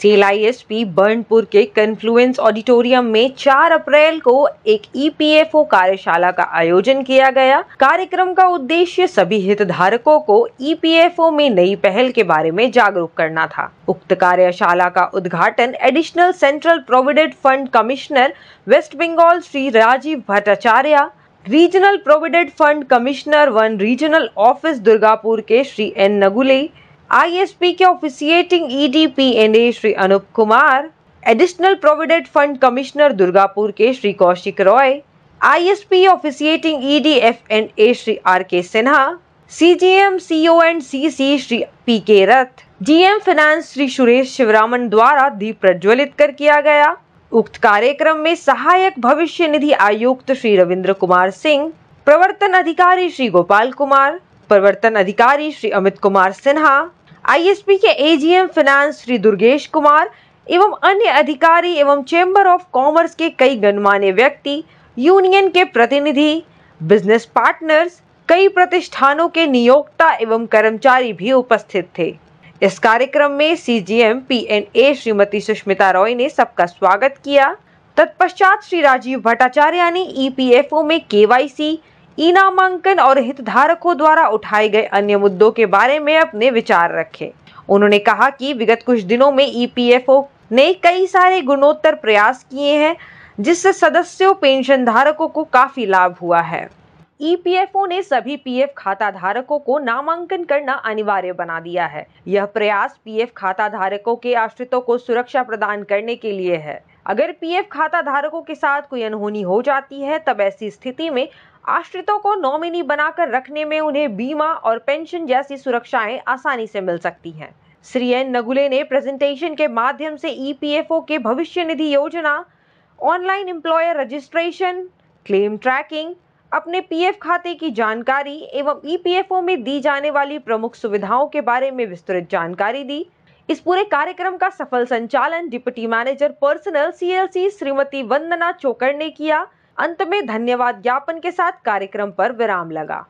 सीएलआईएसपी बर्नपुर के confluence auditorium में 4 अप्रैल को एक ईपीएफओ e कार्यशाला का आयोजन किया गया कार्यक्रम का उद्देश्य सभी हितधारकों को ईपीएफओ e में नई पहल के बारे में जागरूक करना था उक्त कार्यशाला का उद्घाटन additional central provident fund commissioner West Bengal Shri Rajiv Bhattacharya regional provident fund commissioner one regional office Durgapur के श्री एन नगुले आईएसपी के officiating EDP NA Shri Anup Kumar additional provident fund commissioner Durgapur के Shri Kaushik Roy ISP officiating EDF and A Shri R K Sinha CGM CO and CC Shri P K Rath M finance Shri Suresh Sivaraman द्वारा दीप प्रज्वलित कर किया गया उक्त कार्यक्रम में सहायक भविष्य निधि आयुक्त श्री रविंद्र कुमार सिंह प्रवर्तन अधिकारी श्री गोपाल कुमार प्रवर्तन अधिकारी श्री अमित कुमार सिन्हा आईएसपी के एजीएम फाइनेंस श्री दुर्गेश कुमार एवं अन्य अधिकारी एवं चैम्बर ऑफ कॉमर्स के कई गणमान्य व्यक्ति यूनियन के प्रतिनिधि बिजनेस पार्टनर्स कई प्रतिष्ठानों के नियोक्ता एवं कर्मचारी भी उपस्थित थे इस कार्यक्रम में C G M P N A Shrimati Sushmita Roy ने सबका स्वागत किया तत्पश्चात श्री राजीव भट्टाचार्य ने ईपीएफओ e में केवाईसी ई नामांकन और हितधारकों द्वारा उठाए गए अन्य मुद्दों के बारे में अपने विचार रखे उन्होंने कहा कि विगत कुछ दिनों में ईपीएफओ ने कई सारे गुणोत्तर प्रयास किए हैं जिससे सदस्यों पेंशन धारकों को काफी लाभ हुआ है ईपीएफओ ने सभी पीएफ खाता धारकों को नामांकन करना अनिवार्य बना दिया है यह प्रयास पीएफ खाता धारकों के आश्रितों को सुरक्षा प्रदान करने के लिए है अगर पीएफ खाता धारकों के साथ कोई अनहोनी हो जाती है तब ऐसी स्थिति में आश्रितों को नॉमिनी बनाकर रखने में उन्हें बीमा और पेंशन जैसी सुरक्षाएं आसानी से मिल सकती हैं श्री एन नगुले ने प्रेजेंटेशन के माध्यम से ईपीएफओ के भविष्य निधि योजना online employer registration claim tracking अपने पीएफ खाते की जानकारी एवं ईपीएफओ में दी जाने वाली प्रमुख सुविधाओं के बारे में विस्तृत जानकारी दी इस पूरे कार्यक्रम का सफल संचालन deputy manager personal CLC Shrimati Vandana Chokar ने किया अंत में धन्यवाद ज्ञापन के साथ कार्यक्रम पर विराम लगा